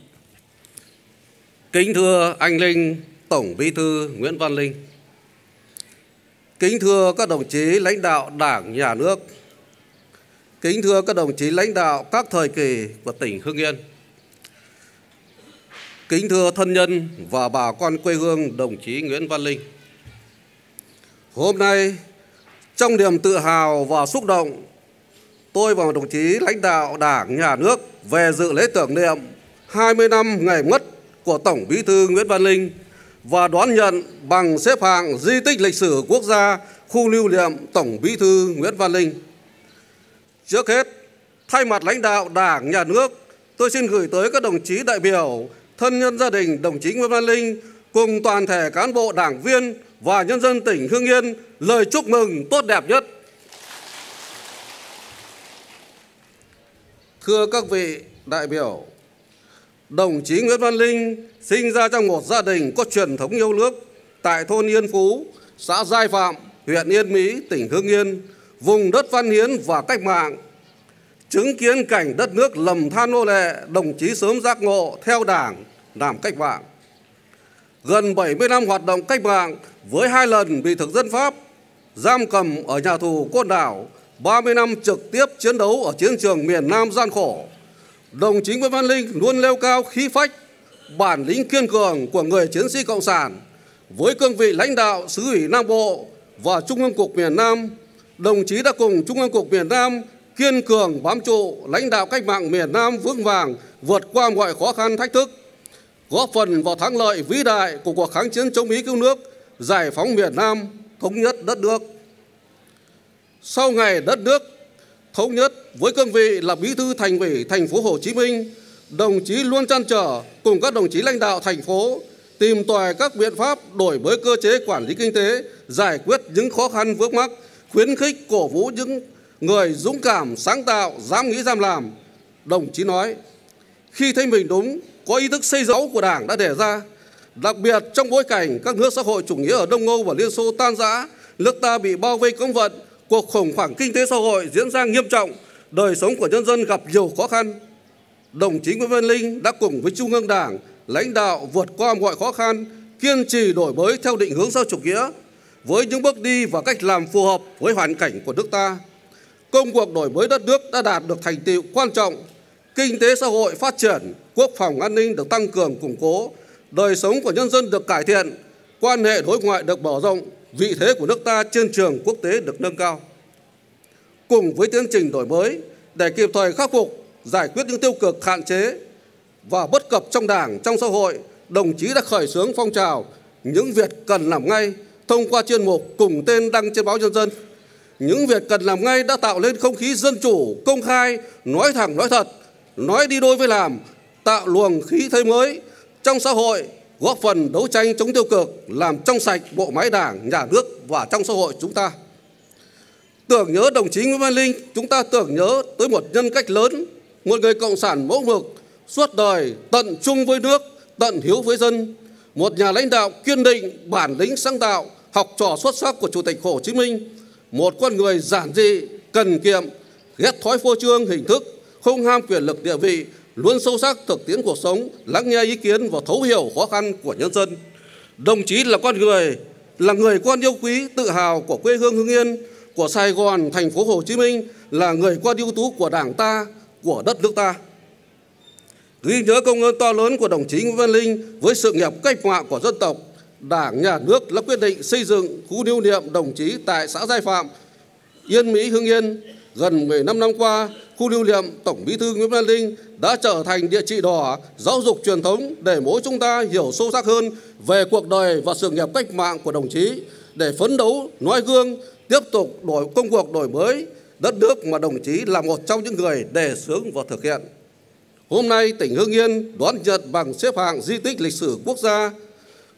Kính thưa anh Linh, Tổng Bí thư Nguyễn Văn Linh. Kính thưa các đồng chí lãnh đạo Đảng, Nhà nước. Kính thưa các đồng chí lãnh đạo các thời kỳ của tỉnh Hưng Yên. Kính thưa thân nhân và bà con quê hương đồng chí Nguyễn Văn Linh. Hôm nay, trong niềm tự hào và xúc động, tôi và đồng chí lãnh đạo Đảng, Nhà nước về dự lễ tưởng niệm 20 năm ngày mất của Tổng Bí thư Nguyễn Văn Linh và đón nhận bằng xếp hạng di tích lịch sử quốc gia khu lưu niệm Tổng Bí thư Nguyễn Văn Linh. Trước hết, thay mặt lãnh đạo Đảng, Nhà nước, tôi xin gửi tới các đồng chí đại biểu, thân nhân gia đình đồng chí Nguyễn Văn Linh cùng toàn thể cán bộ đảng viên, và nhân dân tỉnh Hưng Yên lời chúc mừng tốt đẹp nhất. Thưa các vị đại biểu, đồng chí Nguyễn Văn Linh sinh ra trong một gia đình có truyền thống yêu nước tại thôn Yên Phú, xã Giai Phạm, huyện Yên Mỹ, tỉnh Hưng Yên, vùng đất văn hiến và cách mạng. Chứng kiến cảnh đất nước lầm than nô lệ, đồng chí sớm giác ngộ theo đảng, làm cách mạng gần 70 năm hoạt động cách mạng với hai lần bị thực dân Pháp giam cầm ở nhà tù Côn Đảo, 30 năm trực tiếp chiến đấu ở chiến trường miền Nam gian khổ. Đồng chí Nguyễn Văn Linh luôn leo cao khí phách, bản lĩnh kiên cường của người chiến sĩ Cộng sản. Với cương vị lãnh đạo xứ ủy Nam Bộ và Trung ương Cục miền Nam, đồng chí đã cùng Trung ương Cục miền Nam kiên cường bám trụ lãnh đạo cách mạng miền Nam vững vàng, vượt qua mọi khó khăn thách thức, góp phần vào thắng lợi vĩ đại của cuộc kháng chiến chống Mỹ cứu nước, giải phóng miền Nam, thống nhất đất nước. Sau ngày đất nước thống nhất với cương vị là Bí thư Thành ủy Thành phố Hồ Chí Minh, đồng chí luôn chăn trở cùng các đồng chí lãnh đạo thành phố tìm tòi các biện pháp đổi mới cơ chế quản lý kinh tế, giải quyết những khó khăn vướng mắc, khuyến khích cổ vũ những người dũng cảm, sáng tạo, dám nghĩ dám làm. Đồng chí nói, khi thấy mình đúng có ý thức xây dấu của Đảng đã đề ra. Đặc biệt trong bối cảnh các nước xã hội chủ nghĩa ở Đông Âu và Liên Xô tan rã, nước ta bị bao vây công vận, cuộc khủng hoảng kinh tế xã hội diễn ra nghiêm trọng, đời sống của nhân dân gặp nhiều khó khăn. Đồng chí Nguyễn Văn Linh đã cùng với Trung ương Đảng, lãnh đạo vượt qua mọi khó khăn, kiên trì đổi mới theo định hướng xã chủ nghĩa với những bước đi và cách làm phù hợp với hoàn cảnh của nước ta. Công cuộc đổi mới đất nước đã đạt được thành tựu quan trọng kinh tế xã hội phát triển, quốc phòng an ninh được tăng cường củng cố, đời sống của nhân dân được cải thiện, quan hệ đối ngoại được mở rộng, vị thế của nước ta trên trường quốc tế được nâng cao. Cùng với tiến trình đổi mới, để kịp thời khắc phục, giải quyết những tiêu cực hạn chế và bất cập trong đảng, trong xã hội, đồng chí đã khởi xướng phong trào những việc cần làm ngay thông qua chuyên mục cùng tên đăng trên báo Nhân dân. Những việc cần làm ngay đã tạo lên không khí dân chủ, công khai, nói thẳng nói thật, nói đi đôi với làm, tạo luồng khí thế mới trong xã hội, góp phần đấu tranh chống tiêu cực, làm trong sạch bộ máy đảng, nhà nước và trong xã hội chúng ta. Tưởng nhớ đồng chí Nguyễn Văn Linh, chúng ta tưởng nhớ tới một nhân cách lớn, một người cộng sản mẫu mực, suốt đời tận trung với nước, tận hiếu với dân, một nhà lãnh đạo kiên định, bản lĩnh sáng tạo, học trò xuất sắc của Chủ tịch Hồ Chí Minh, một con người giản dị, cần kiệm, ghét thói phô trương hình thức, không ham quyền lực địa vị, luôn sâu sắc thực tiễn cuộc sống, lắng nghe ý kiến và thấu hiểu khó khăn của nhân dân. Đồng chí là con người, là người con yêu quý, tự hào của quê hương Hưng Yên, của Sài Gòn, thành phố Hồ Chí Minh, là người con ưu tú của Đảng ta, của đất nước ta. Ghi nhớ công ơn to lớn của đồng chí Nguyễn Văn Linh với sự nghiệp cách mạng của dân tộc, Đảng, Nhà nước đã quyết định xây dựng khu lưu niệm đồng chí tại xã Giai Phạm, Yên Mỹ, Hưng Yên Gần 15 năm qua, khu lưu niệm Tổng Bí thư Nguyễn Văn Linh đã trở thành địa chỉ đỏ giáo dục truyền thống để mỗi chúng ta hiểu sâu sắc hơn về cuộc đời và sự nghiệp cách mạng của đồng chí để phấn đấu nói gương tiếp tục đổi công cuộc đổi mới đất nước mà đồng chí là một trong những người đề xướng và thực hiện. Hôm nay tỉnh Hưng Yên đón nhận bằng xếp hạng di tích lịch sử quốc gia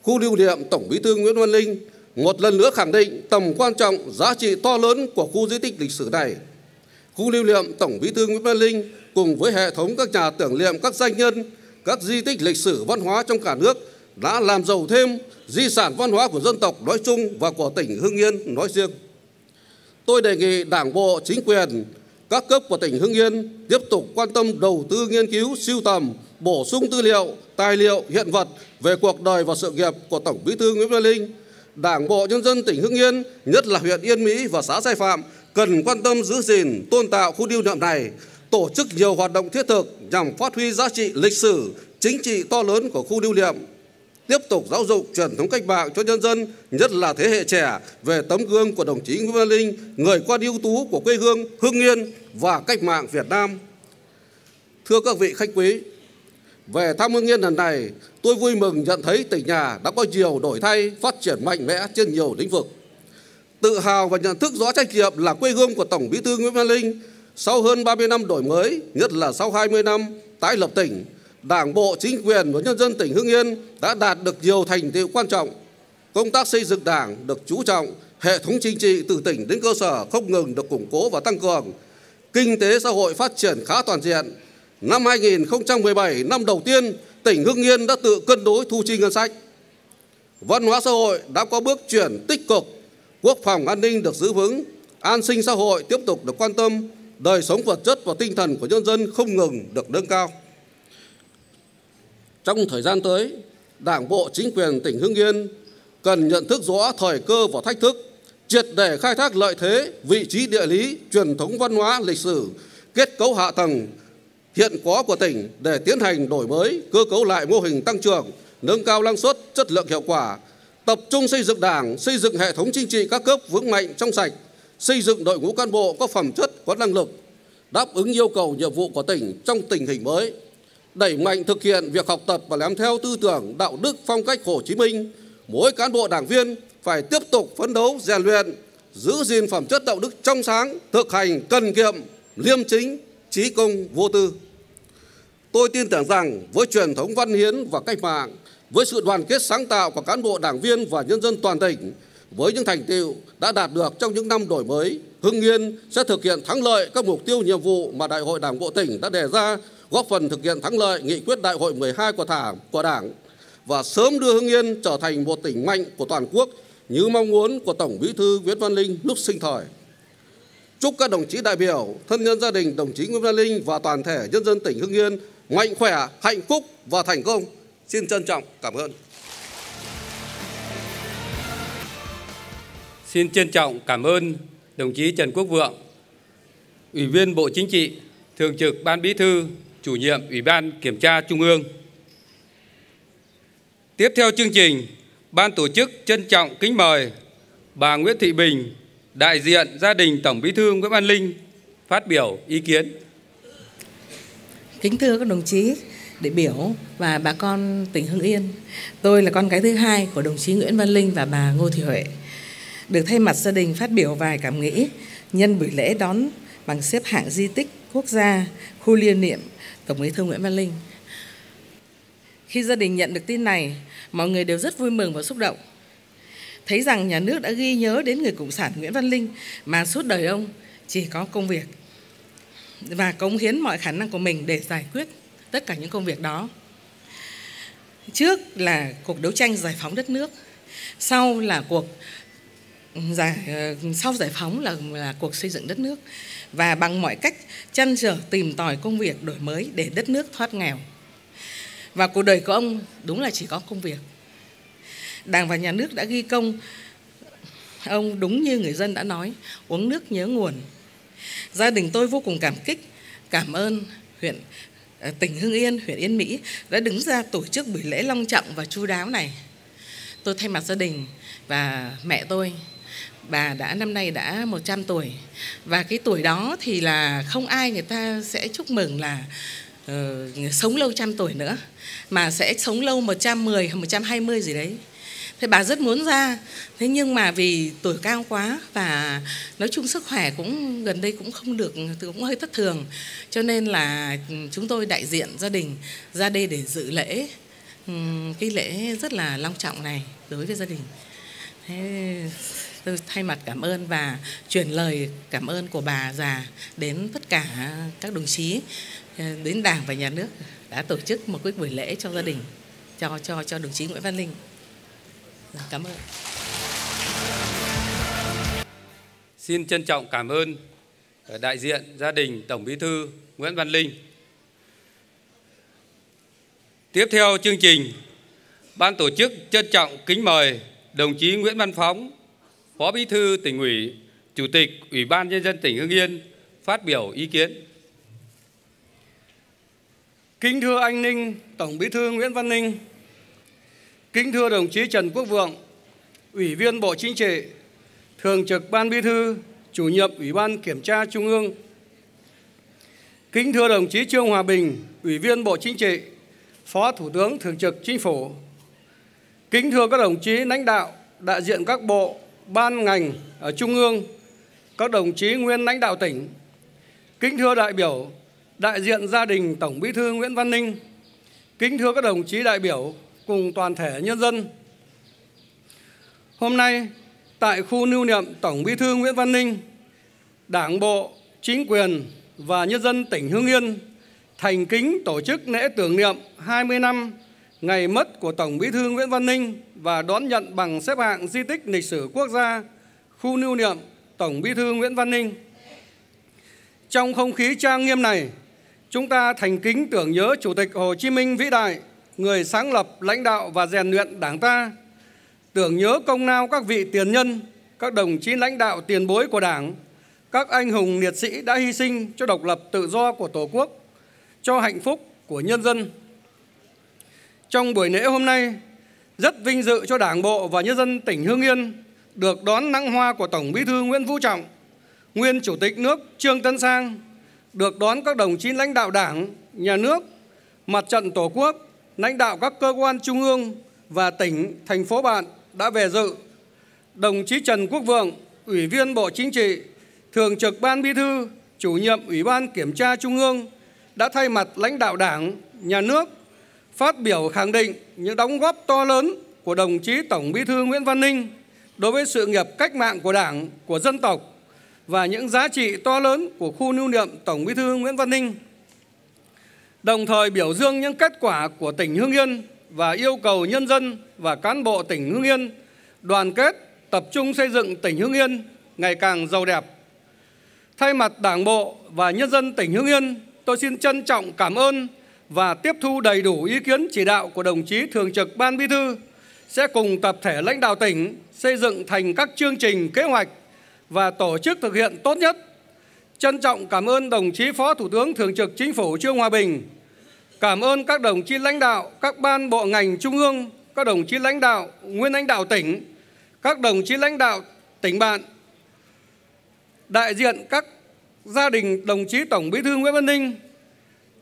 khu lưu niệm Tổng Bí thư Nguyễn Văn Linh một lần nữa khẳng định tầm quan trọng, giá trị to lớn của khu di tích lịch sử này khu lưu niệm Tổng Bí thư Nguyễn Văn Linh cùng với hệ thống các nhà tưởng niệm các danh nhân, các di tích lịch sử văn hóa trong cả nước đã làm giàu thêm di sản văn hóa của dân tộc nói chung và của tỉnh Hưng Yên nói riêng. Tôi đề nghị Đảng bộ, chính quyền, các cấp của tỉnh Hưng Yên tiếp tục quan tâm đầu tư nghiên cứu, siêu tầm, bổ sung tư liệu, tài liệu, hiện vật về cuộc đời và sự nghiệp của Tổng Bí thư Nguyễn Văn Linh. Đảng bộ nhân dân tỉnh Hưng Yên, nhất là huyện Yên Mỹ và xã Sai Phạm cần quan tâm giữ gìn, tôn tạo khu lưu niệm này, tổ chức nhiều hoạt động thiết thực nhằm phát huy giá trị lịch sử, chính trị to lớn của khu lưu niệm, tiếp tục giáo dục truyền thống cách mạng cho nhân dân, nhất là thế hệ trẻ về tấm gương của đồng chí Nguyễn Văn Linh, người quan ưu tú của quê hương Hưng Yên và cách mạng Việt Nam. Thưa các vị khách quý, về thăm Hưng Yên lần này, tôi vui mừng nhận thấy tỉnh nhà đã có nhiều đổi thay, phát triển mạnh mẽ trên nhiều lĩnh vực tự hào và nhận thức rõ trách nhiệm là quê hương của Tổng Bí thư Nguyễn Văn Linh. Sau hơn 30 năm đổi mới, nhất là sau 20 năm tái lập tỉnh, Đảng bộ, chính quyền và nhân dân tỉnh Hưng Yên đã đạt được nhiều thành tiệu quan trọng. Công tác xây dựng Đảng được chú trọng, hệ thống chính trị từ tỉnh đến cơ sở không ngừng được củng cố và tăng cường. Kinh tế xã hội phát triển khá toàn diện. Năm 2017, năm đầu tiên, tỉnh Hưng Yên đã tự cân đối thu chi ngân sách. Văn hóa xã hội đã có bước chuyển tích cực quốc phòng an ninh được giữ vững, an sinh xã hội tiếp tục được quan tâm, đời sống vật chất và tinh thần của nhân dân không ngừng được nâng cao. Trong thời gian tới, Đảng bộ chính quyền tỉnh Hưng Yên cần nhận thức rõ thời cơ và thách thức, triệt để khai thác lợi thế, vị trí địa lý, truyền thống văn hóa, lịch sử, kết cấu hạ tầng hiện có của tỉnh để tiến hành đổi mới, cơ cấu lại mô hình tăng trưởng, nâng cao năng suất, chất lượng hiệu quả, tập trung xây dựng đảng, xây dựng hệ thống chính trị các cấp vững mạnh trong sạch, xây dựng đội ngũ cán bộ có phẩm chất, có năng lực, đáp ứng yêu cầu nhiệm vụ của tỉnh trong tình hình mới, đẩy mạnh thực hiện việc học tập và làm theo tư tưởng đạo đức phong cách Hồ Chí Minh, mỗi cán bộ đảng viên phải tiếp tục phấn đấu rèn luyện, giữ gìn phẩm chất đạo đức trong sáng, thực hành cần kiệm, liêm chính, trí công vô tư. Tôi tin tưởng rằng với truyền thống văn hiến và cách mạng, với sự đoàn kết sáng tạo của cán bộ đảng viên và nhân dân toàn tỉnh, với những thành tiệu đã đạt được trong những năm đổi mới, Hưng Yên sẽ thực hiện thắng lợi các mục tiêu nhiệm vụ mà Đại hội Đảng bộ tỉnh đã đề ra, góp phần thực hiện thắng lợi nghị quyết Đại hội 12 của Đảng của Đảng và sớm đưa Hưng Yên trở thành một tỉnh mạnh của toàn quốc như mong muốn của Tổng Bí thư Nguyễn Văn Linh lúc sinh thời. Chúc các đồng chí đại biểu, thân nhân gia đình đồng chí Nguyễn Văn Linh và toàn thể nhân dân tỉnh Hưng Yên mạnh khỏe, hạnh phúc và thành công. Xin trân trọng cảm ơn. Xin trân trọng cảm ơn đồng chí Trần Quốc Vượng, Ủy viên Bộ Chính trị, Thường trực Ban Bí thư, Chủ nhiệm Ủy ban Kiểm tra Trung ương. Tiếp theo chương trình, Ban tổ chức trân trọng kính mời bà Nguyễn Thị Bình, đại diện gia đình Tổng Bí thư Nguyễn Văn Linh, phát biểu ý kiến. Kính thưa các đồng chí, đại biểu và bà con tỉnh Hưng Yên. Tôi là con gái thứ hai của đồng chí Nguyễn Văn Linh và bà Ngô Thị Huệ. Được thay mặt gia đình phát biểu vài cảm nghĩ nhân buổi lễ đón bằng xếp hạng di tích quốc gia khu liên niệm Tổng bí thư Nguyễn Văn Linh. Khi gia đình nhận được tin này, mọi người đều rất vui mừng và xúc động. Thấy rằng nhà nước đã ghi nhớ đến người Cộng sản Nguyễn Văn Linh mà suốt đời ông chỉ có công việc và cống hiến mọi khả năng của mình để giải quyết tất cả những công việc đó trước là cuộc đấu tranh giải phóng đất nước sau là cuộc ừ, giải ờ, sau giải phóng là là cuộc xây dựng đất nước và bằng mọi cách chăn trở tìm tòi công việc đổi mới để đất nước thoát nghèo và cuộc đời của ông đúng là chỉ có công việc đảng và nhà nước đã ghi công ông đúng như người dân đã nói uống nước nhớ nguồn gia đình tôi vô cùng cảm kích cảm ơn huyện Ờ, tỉnh Hưng Yên, huyện Yên Mỹ đã đứng ra tổ chức buổi lễ long trọng và chú đáo này. Tôi thay mặt gia đình và mẹ tôi bà đã năm nay đã 100 tuổi và cái tuổi đó thì là không ai người ta sẽ chúc mừng là uh, sống lâu trăm tuổi nữa mà sẽ sống lâu 110 120 gì đấy thế bà rất muốn ra thế nhưng mà vì tuổi cao quá và nói chung sức khỏe cũng gần đây cũng không được cũng hơi thất thường cho nên là ừ, chúng tôi đại diện gia đình ra đây để dự lễ ừ, cái lễ rất là long trọng này đối với gia đình thế tôi thay mặt cảm ơn và chuyển lời cảm ơn của bà già đến tất cả các đồng chí ờ, đến đảng và nhà nước đã tổ chức một cái buổi lễ cho gia đình cho cho cho đồng chí Nguyễn Văn Linh Vâng, cảm ơn. Xin trân trọng cảm ơn ờ, đại diện gia đình Tổng Bí thư Nguyễn Văn Linh. Tiếp theo chương trình, Ban tổ chức trân trọng kính mời đồng chí Nguyễn Văn Phóng, Phó Bí thư tỉnh ủy, Chủ tịch Ủy ban Nhân dân tỉnh Hưng Yên phát biểu ý kiến. Kính thưa anh Ninh, Tổng Bí thư Nguyễn Văn Ninh, Kính thưa đồng chí Trần Quốc Vượng, Ủy viên Bộ Chính trị, Thường trực Ban Bí thư, Chủ nhiệm Ủy ban Kiểm tra Trung ương. Kính thưa đồng chí Trương Hòa Bình, Ủy viên Bộ Chính trị, Phó Thủ tướng Thường trực Chính phủ. Kính thưa các đồng chí lãnh đạo, đại diện các bộ, ban ngành ở Trung ương, các đồng chí nguyên lãnh đạo tỉnh. Kính thưa đại biểu, đại diện gia đình Tổng Bí thư Nguyễn Văn Ninh. Kính thưa các đồng chí đại biểu, cùng toàn thể nhân dân. Hôm nay, tại khu lưu niệm Tổng Bí thư Nguyễn Văn Ninh, Đảng bộ, chính quyền và nhân dân tỉnh Hưng Yên thành kính tổ chức lễ tưởng niệm 20 năm ngày mất của Tổng Bí thư Nguyễn Văn Ninh và đón nhận bằng xếp hạng di tích lịch sử quốc gia khu lưu niệm Tổng Bí thư Nguyễn Văn Ninh. Trong không khí trang nghiêm này, chúng ta thành kính tưởng nhớ Chủ tịch Hồ Chí Minh vĩ đại, người sáng lập, lãnh đạo và rèn luyện Đảng ta. Tưởng nhớ công lao các vị tiền nhân, các đồng chí lãnh đạo tiền bối của Đảng, các anh hùng liệt sĩ đã hy sinh cho độc lập tự do của Tổ quốc, cho hạnh phúc của nhân dân. Trong buổi lễ hôm nay, rất vinh dự cho Đảng bộ và nhân dân tỉnh Hương Yên được đón nắng hoa của Tổng Bí thư Nguyễn Phú Trọng, nguyên Chủ tịch nước Trương Tấn Sang, được đón các đồng chí lãnh đạo Đảng, nhà nước, mặt trận Tổ quốc lãnh đạo các cơ quan trung ương và tỉnh, thành phố bạn đã về dự. Đồng chí Trần Quốc Vượng, Ủy viên Bộ Chính trị, Thường trực Ban Bí thư, Chủ nhiệm Ủy ban Kiểm tra Trung ương đã thay mặt lãnh đạo Đảng, Nhà nước phát biểu khẳng định những đóng góp to lớn của đồng chí Tổng Bí thư Nguyễn Văn Ninh đối với sự nghiệp cách mạng của Đảng, của dân tộc và những giá trị to lớn của khu lưu niệm Tổng Bí thư Nguyễn Văn Ninh đồng thời biểu dương những kết quả của tỉnh Hưng Yên và yêu cầu nhân dân và cán bộ tỉnh Hưng Yên đoàn kết tập trung xây dựng tỉnh Hưng Yên ngày càng giàu đẹp. Thay mặt Đảng bộ và nhân dân tỉnh Hưng Yên, tôi xin trân trọng cảm ơn và tiếp thu đầy đủ ý kiến chỉ đạo của đồng chí Thường trực Ban Bí thư sẽ cùng tập thể lãnh đạo tỉnh xây dựng thành các chương trình kế hoạch và tổ chức thực hiện tốt nhất Trân trọng cảm ơn đồng chí Phó Thủ tướng Thường trực Chính phủ Trương Hòa Bình. Cảm ơn các đồng chí lãnh đạo các ban bộ ngành trung ương, các đồng chí lãnh đạo nguyên lãnh đạo tỉnh, các đồng chí lãnh đạo tỉnh bạn, đại diện các gia đình đồng chí Tổng Bí thư Nguyễn Văn Ninh,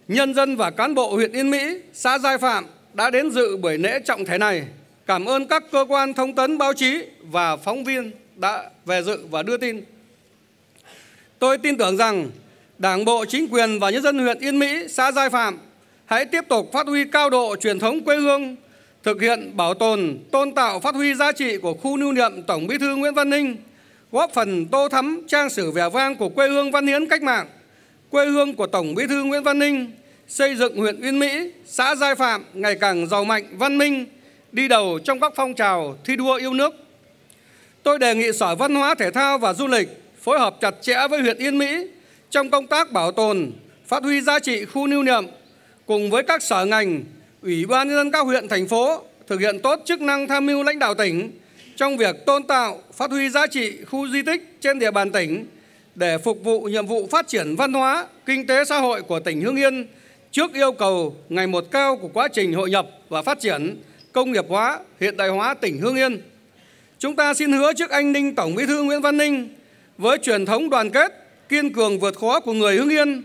nhân dân và cán bộ huyện Yên Mỹ, xã Giai Phạm đã đến dự buổi lễ trọng thể này. Cảm ơn các cơ quan thông tấn báo chí và phóng viên đã về dự và đưa tin. Tôi tin tưởng rằng Đảng bộ, chính quyền và nhân dân huyện Yên Mỹ, xã Giai Phạm hãy tiếp tục phát huy cao độ truyền thống quê hương, thực hiện bảo tồn, tôn tạo phát huy giá trị của khu lưu niệm Tổng Bí thư Nguyễn Văn Ninh, góp phần tô thắm trang sử vẻ vang của quê hương văn hiến cách mạng, quê hương của Tổng Bí thư Nguyễn Văn Ninh, xây dựng huyện Yên Mỹ, xã Giai Phạm ngày càng giàu mạnh, văn minh, đi đầu trong các phong trào thi đua yêu nước. Tôi đề nghị Sở Văn hóa Thể thao và Du lịch phối hợp chặt chẽ với huyện Yên Mỹ trong công tác bảo tồn, phát huy giá trị khu lưu niệm cùng với các sở ngành, ủy ban nhân dân các huyện thành phố thực hiện tốt chức năng tham mưu lãnh đạo tỉnh trong việc tôn tạo, phát huy giá trị khu di tích trên địa bàn tỉnh để phục vụ nhiệm vụ phát triển văn hóa, kinh tế xã hội của tỉnh Hưng Yên trước yêu cầu ngày một cao của quá trình hội nhập và phát triển công nghiệp hóa, hiện đại hóa tỉnh Hưng Yên. Chúng ta xin hứa trước anh Ninh Tổng Bí thư Nguyễn Văn Ninh với truyền thống đoàn kết, kiên cường vượt khó của người Hưng Yên,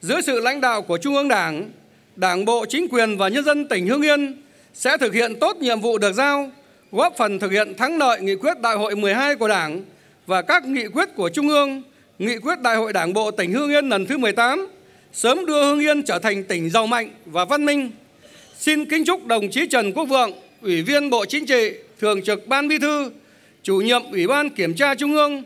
dưới sự lãnh đạo của Trung ương Đảng, Đảng bộ, chính quyền và nhân dân tỉnh Hưng Yên sẽ thực hiện tốt nhiệm vụ được giao, góp phần thực hiện thắng lợi nghị quyết đại hội 12 của Đảng và các nghị quyết của Trung ương, nghị quyết đại hội Đảng bộ tỉnh Hưng Yên lần thứ 18, sớm đưa Hưng Yên trở thành tỉnh giàu mạnh và văn minh. Xin kính chúc đồng chí Trần Quốc Vượng, Ủy viên Bộ Chính trị, Thường trực Ban Bí thư, Chủ nhiệm Ủy ban Kiểm tra Trung ương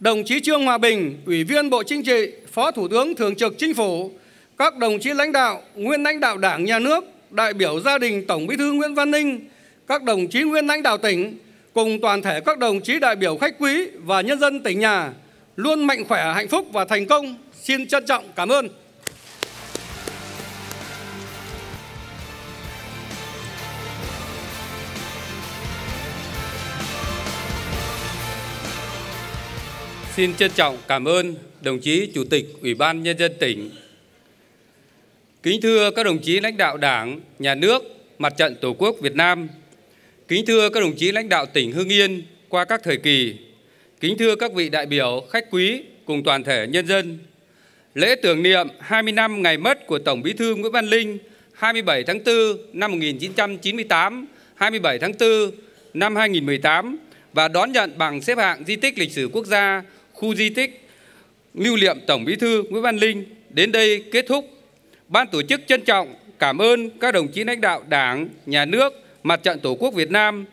đồng chí Trương Hòa Bình, Ủy viên Bộ Chính trị, Phó Thủ tướng Thường trực Chính phủ, các đồng chí lãnh đạo, nguyên lãnh đạo Đảng, Nhà nước, đại biểu gia đình Tổng Bí thư Nguyễn Văn Ninh, các đồng chí nguyên lãnh đạo tỉnh, cùng toàn thể các đồng chí đại biểu khách quý và nhân dân tỉnh nhà luôn mạnh khỏe, hạnh phúc và thành công. Xin trân trọng cảm ơn. Xin trân trọng cảm ơn đồng chí Chủ tịch Ủy ban Nhân dân tỉnh. Kính thưa các đồng chí lãnh đạo Đảng, Nhà nước, Mặt trận Tổ quốc Việt Nam. Kính thưa các đồng chí lãnh đạo tỉnh Hưng Yên qua các thời kỳ. Kính thưa các vị đại biểu, khách quý cùng toàn thể nhân dân. Lễ tưởng niệm 20 năm ngày mất của Tổng Bí thư Nguyễn Văn Linh 27 tháng 4 năm 1998, 27 tháng 4 năm 2018 và đón nhận bằng xếp hạng di tích lịch sử quốc gia khu di tích lưu niệm Tổng Bí thư Nguyễn Văn Linh đến đây kết thúc. Ban tổ chức trân trọng cảm ơn các đồng chí lãnh đạo Đảng, Nhà nước, Mặt trận Tổ quốc Việt Nam